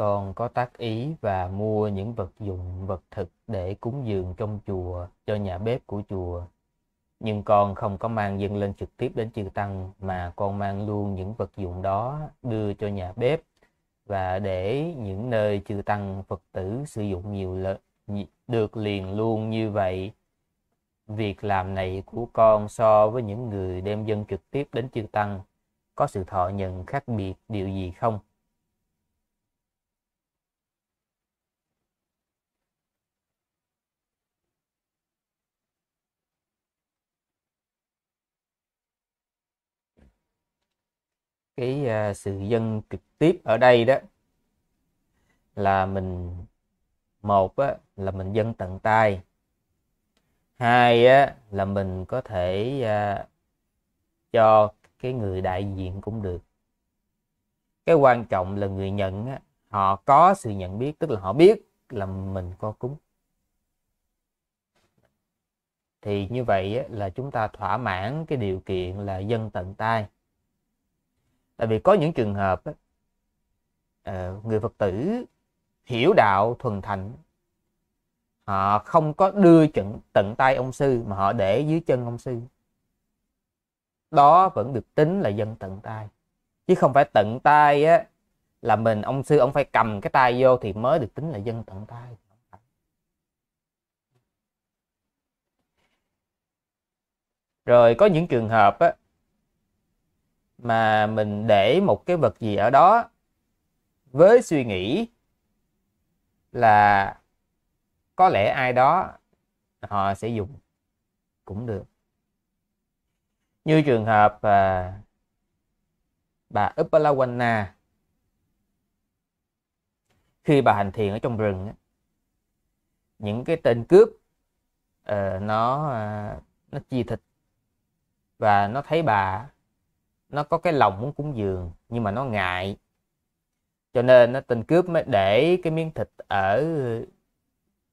con có tác ý và mua những vật dụng vật thực để cúng dường trong chùa cho nhà bếp của chùa nhưng con không có mang dâng lên trực tiếp đến chư tăng mà con mang luôn những vật dụng đó đưa cho nhà bếp và để những nơi chư tăng phật tử sử dụng nhiều lợi được liền luôn như vậy việc làm này của con so với những người đem dân trực tiếp đến chư tăng có sự thọ nhận khác biệt điều gì không cái à, sự dân trực tiếp ở đây đó là mình một á, là mình dân tận tay hai á, là mình có thể à, cho cái người đại diện cũng được cái quan trọng là người nhận á, họ có sự nhận biết tức là họ biết là mình có cúng thì như vậy á, là chúng ta thỏa mãn cái điều kiện là dân tận tay tại vì có những trường hợp ờ, người phật tử hiểu đạo thuần thành họ không có đưa trận tận tay ông sư mà họ để dưới chân ông sư đó vẫn được tính là dân tận tay chứ không phải tận tay á là mình ông sư ông phải cầm cái tay vô thì mới được tính là dân tận tay rồi có những trường hợp á, mà mình để một cái vật gì ở đó với suy nghĩ là có lẽ ai đó họ sẽ dùng cũng được như trường hợp à, bà Uppalawana khi bà hành thiền ở trong rừng những cái tên cướp uh, nó uh, nó chia thịt và nó thấy bà nó có cái lòng muốn cúng dường nhưng mà nó ngại cho nên nó tên cướp mới để cái miếng thịt ở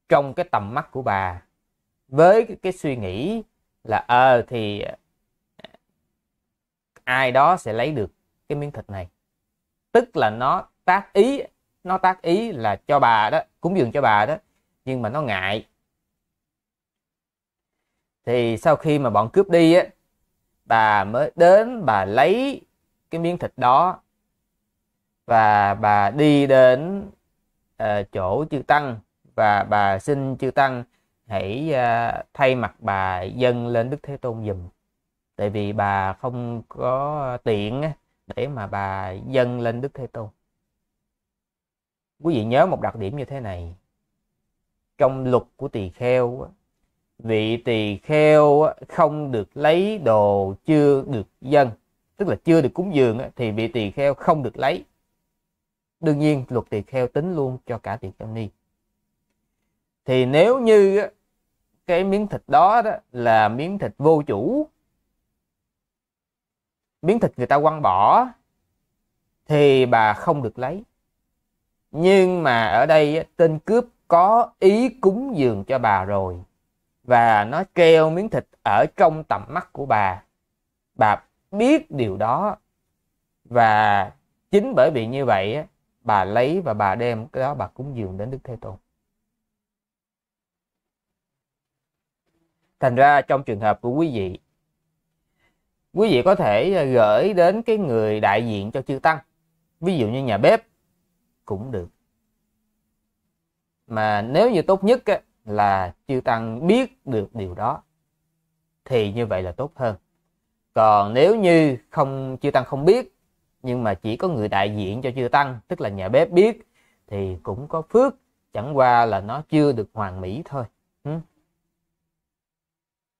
trong cái tầm mắt của bà với cái, suy nghĩ là ờ thì ờ, ai đó sẽ lấy được cái miếng thịt này tức là nó tác ý nó tác ý là cho bà đó cúng dường cho bà đó nhưng mà nó ngại thì sau khi mà bọn cướp đi á bà mới đến bà lấy cái miếng thịt đó và bà đi đến uh, chỗ chư tăng và bà xin chư tăng hãy uh, thay mặt bà dâng lên đức thế tôn dùm tại vì bà không có tiện để mà bà dâng lên đức thế tôn quý vị nhớ một đặc điểm như thế này trong luật của tỳ kheo vị tỳ kheo không được lấy đồ chưa được dân tức là chưa được cúng dường thì vị tỳ kheo không được lấy đương nhiên luật tỳ kheo tính luôn cho cả tỳ kheo ni thì nếu như cái miếng thịt đó, đó là miếng thịt vô chủ miếng thịt người ta quăng bỏ thì bà không được lấy nhưng mà ở đây tên cướp có ý cúng dường cho bà rồi và nó treo miếng thịt ở trong tầm mắt của bà bà biết điều đó và chính bởi vì như vậy bà lấy và bà đem cái đó bà cúng dường đến đức thế tôn thành ra trong trường hợp của quý vị quý vị có thể gửi đến cái người đại diện cho chư tăng ví dụ như nhà bếp cũng được mà nếu như tốt nhất á, là chư tăng biết được điều đó thì như vậy là tốt hơn còn nếu như không chư tăng không biết nhưng mà chỉ có người đại diện cho chư tăng tức là nhà bếp biết thì cũng có phước chẳng qua là nó chưa được hoàn mỹ thôi